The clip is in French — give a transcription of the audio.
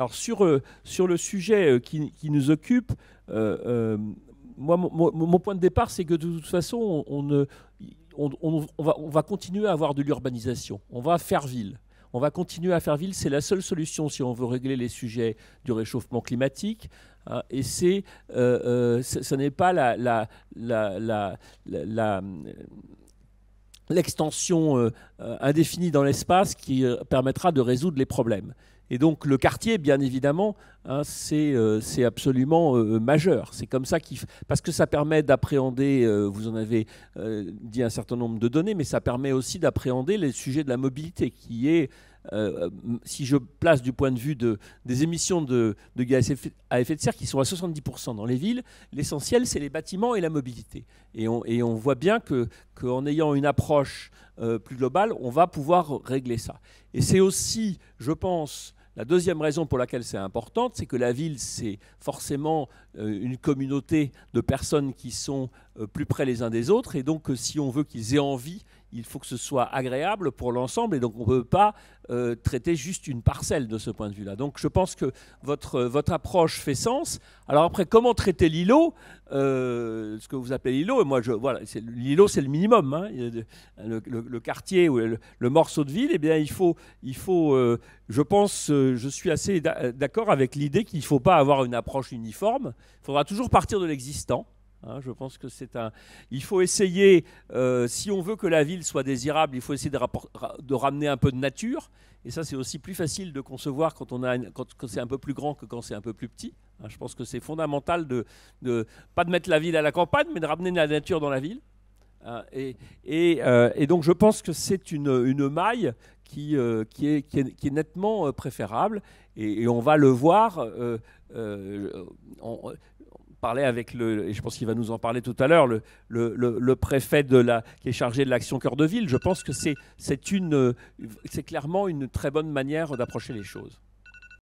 Alors sur, euh, sur le sujet euh, qui, nous occupe, euh, moi, mon, point de départ, c'est que de toute façon, on, ne, va, on va continuer à avoir de l'urbanisation. On va faire ville. On va continuer à faire ville. C'est la seule solution si on veut régler les sujets du réchauffement climatique. Hein, et ce n'est pas la, la, la, l'extension indéfinie dans l'espace qui permettra de résoudre les problèmes. Et donc le quartier, bien évidemment, hein, euh, c'est absolument euh, euh, majeur. C'est comme ça qu'il parce que ça permet d'appréhender, vous en avez dit un certain nombre de données, mais ça permet aussi d'appréhender les sujets de la mobilité, qui est, si je place du point de vue de, des émissions de, gaz à effet de serre, qui sont à 70% dans les villes, l'essentiel, c'est les bâtiments et la mobilité. Et on, et on voit bien qu'en que ayant une approche plus globale, on va pouvoir régler ça. Et c'est aussi, je pense, la deuxième raison pour laquelle c'est important, c'est que la ville, c'est forcément euh, une communauté de personnes qui sont euh, plus près les uns des autres. Et donc, euh, si on veut qu'ils aient envie, il faut que ce soit agréable pour l'ensemble et donc on ne peut pas euh, traiter juste une parcelle de ce point de vue-là. Donc je pense que votre, euh, votre approche fait sens. Alors après, comment traiter l'îlot euh, Ce que vous appelez l'îlot, moi je voilà, l'îlot c'est le minimum. Hein. Le, quartier ou le, morceau de ville, eh bien il faut, il faut je pense, je suis assez d'accord avec l'idée qu'il ne faut pas avoir une approche uniforme. Il faudra toujours partir de l'existant. Hein, je pense que c'est un. Il faut essayer, euh, si on veut que la ville soit désirable, il faut essayer de, de ramener un peu de nature. Et ça, c'est aussi plus facile de concevoir quand, on a quand, c'est un peu plus grand que quand c'est un peu plus petit. Hein, je pense que c'est fondamental de, de, pas de mettre la ville à la campagne, mais de ramener la nature dans la ville. Hein, et, et, euh, et, donc, je pense que c'est une, une, maille qui, euh, qui, est, qui, est, nettement préférable. Et, on va le voir. en parler avec le, et je pense qu'il va nous en parler tout à l'heure, le, préfet de la, qui est chargé de l'action cœur de ville. Je pense que c'est clairement une très bonne manière d'approcher les choses.